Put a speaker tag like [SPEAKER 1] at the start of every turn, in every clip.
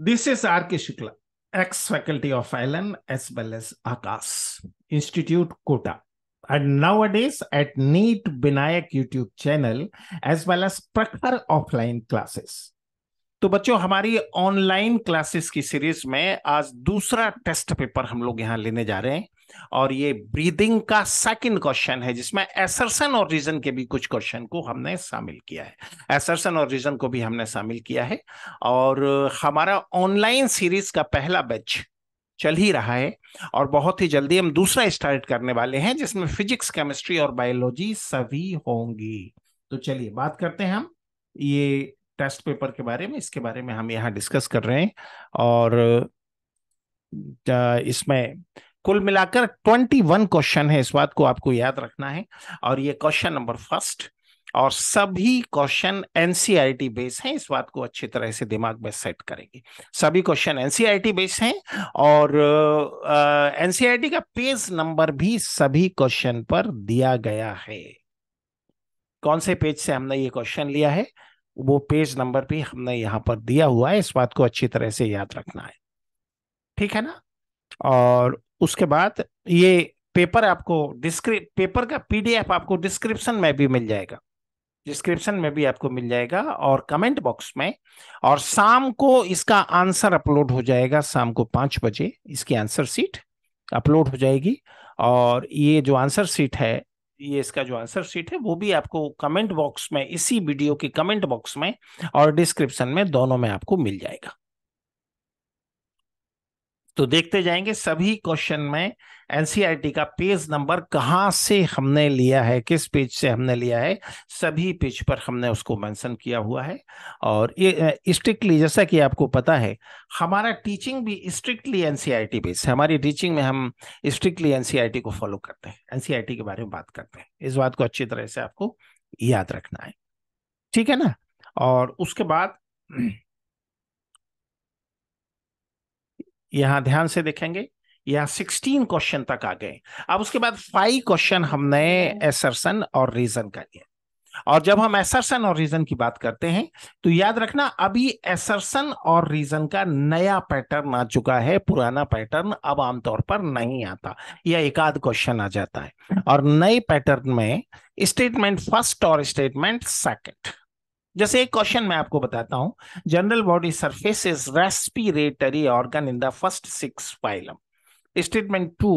[SPEAKER 1] This is R.K. Shukla, ex-faculty of ILM as well as AKAS, Institute Kota. And nowadays at NEET Binayak YouTube channel as well as Prakhar offline classes. तो बच्चों हमारी online classes की series में आज दूसरा test paper हम लोग यहाँ लेने जा रहे हैं और ये ब्रीदिंग का सेकंड क्वेश्चन है जिसमें एसरसन और रीजन के भी कुछ क्वेश्चन को हमने शामिल किया है एसरसन और रीजन को भी हमने शामिल किया है और हमारा ऑनलाइन सीरीज का पहला बैच चल ही रहा है और बहुत ही जल्दी हम दूसरा स्टार्ट करने वाले हैं जिसमें फिजिक्स केमिस्ट्री और बायोलॉजी सभी होंगी तो चलिए बात करते हैं हम ये टेस्ट पेपर के बारे में इसके बारे में हम यहाँ डिस्कस कर रहे हैं और इसमें कुल मिलाकर ट्वेंटी वन क्वेश्चन है इस बात को आपको याद रखना है और ये क्वेश्चन नंबर फर्स्ट और सभी क्वेश्चन एनसीईआरटी e बेस हैं इस बात को अच्छी तरह से दिमाग में सेट करेंगे सभी क्वेश्चन एनसीईआरटी e बेस हैं और एनसीईआरटी e का पेज नंबर भी सभी क्वेश्चन पर दिया गया है कौन से पेज से हमने ये क्वेश्चन लिया है वो पेज नंबर भी हमने यहां पर दिया हुआ है इस बात को अच्छी तरह से याद रखना है ठीक है ना और उसके बाद ये पेपर आपको डिस्क्रिप पेपर का पीडीएफ आपको डिस्क्रिप्शन में भी मिल जाएगा डिस्क्रिप्शन में भी आपको मिल जाएगा और कमेंट बॉक्स में और शाम को इसका आंसर अपलोड हो जाएगा शाम को पाँच बजे इसकी आंसर सीट अपलोड हो जाएगी और ये जो आंसर सीट है ये इसका जो आंसर सीट है वो भी आपको कमेंट बॉक्स में इसी वीडियो के कमेंट बॉक्स में और डिस्क्रिप्शन में दोनों में आपको मिल जाएगा तो देखते जाएंगे सभी क्वेश्चन में एनसीईआरटी e का पेज नंबर कहाँ से हमने लिया है किस पेज से हमने लिया है सभी पेज पर हमने उसको मेंशन किया हुआ है और ये स्ट्रिक्टली जैसा कि आपको पता है हमारा टीचिंग भी स्ट्रिक्टली एनसीईआरटी बेस है हमारी टीचिंग में हम स्ट्रिक्टली एनसीईआरटी e को फॉलो करते हैं एनसीईआरटी e के बारे में बात करते हैं इस बात को अच्छी तरह से आपको याद रखना है ठीक है ना और उसके बाद यहां ध्यान से देखेंगे यहां सिक्सटीन क्वेश्चन तक आ गए अब उसके बाद फाइव क्वेश्चन हमने एसरसन हम्म। और रीजन का लिया और जब हम एसरसन और रीजन की बात करते हैं तो याद रखना अभी एसरसन और रीजन का नया पैटर्न आ चुका है पुराना पैटर्न अब आमतौर पर नहीं आता या एक आध क्वेश्चन आ जाता है और नए पैटर्न में स्टेटमेंट फर्स्ट और स्टेटमेंट सेकंड जैसे एक क्वेश्चन मैं आपको बताता हूं general body surface is respiratory organ in the first six phylum statement two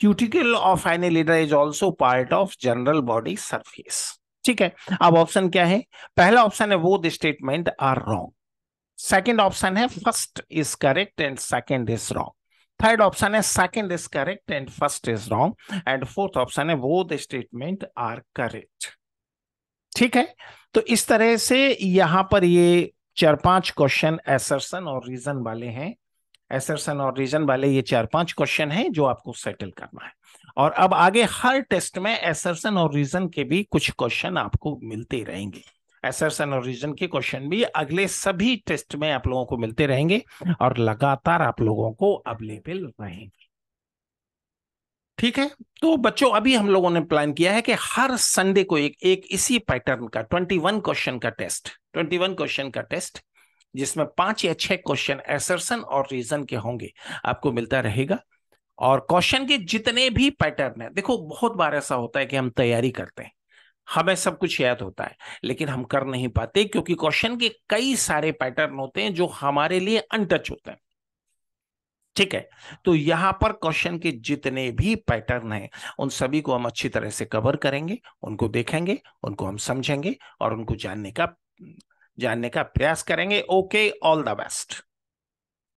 [SPEAKER 1] cuticle of annelida is also part of general body surface ठीक है अब ऑप्शन क्या है पहला ऑप्शन है वो the statement are wrong second option है first is correct and second is wrong third option है second is correct and first is wrong and fourth option है वो स्टेटमेंट आर करेक्ट ठीक है तो इस तरह से यहाँ पर ये चार पांच क्वेश्चन एसरसन और रीजन वाले हैं एसरसन और रीजन वाले ये चार पांच क्वेश्चन हैं जो आपको सेटल करना है और अब आगे हर टेस्ट में एसरसन और रीजन के भी कुछ क्वेश्चन आपको मिलते रहेंगे एसरसन और रीजन के क्वेश्चन भी अगले सभी टेस्ट में आप लोगों को मिलते रहेंगे और लगातार आप लोगों को अवेलेबल रहेंगे ठीक है तो बच्चों अभी हम लोगों ने प्लान किया है कि हर संडे को एक एक इसी पैटर्न का 21 क्वेश्चन का टेस्ट 21 क्वेश्चन का टेस्ट जिसमें पांच या छह क्वेश्चन एसर्सन और रीजन के होंगे आपको मिलता रहेगा और क्वेश्चन के जितने भी पैटर्न है देखो बहुत बार ऐसा होता है कि हम तैयारी करते हैं हमें सब कुछ याद होता है लेकिन हम कर नहीं पाते क्योंकि क्वेश्चन के कई सारे पैटर्न होते हैं जो हमारे लिए अनटच होते हैं ठीक है तो यहां पर क्वेश्चन के जितने भी पैटर्न हैं उन सभी को हम अच्छी तरह से कवर करेंगे उनको देखेंगे उनको हम समझेंगे और उनको जानने का जानने का प्रयास करेंगे ओके ऑल द बेस्ट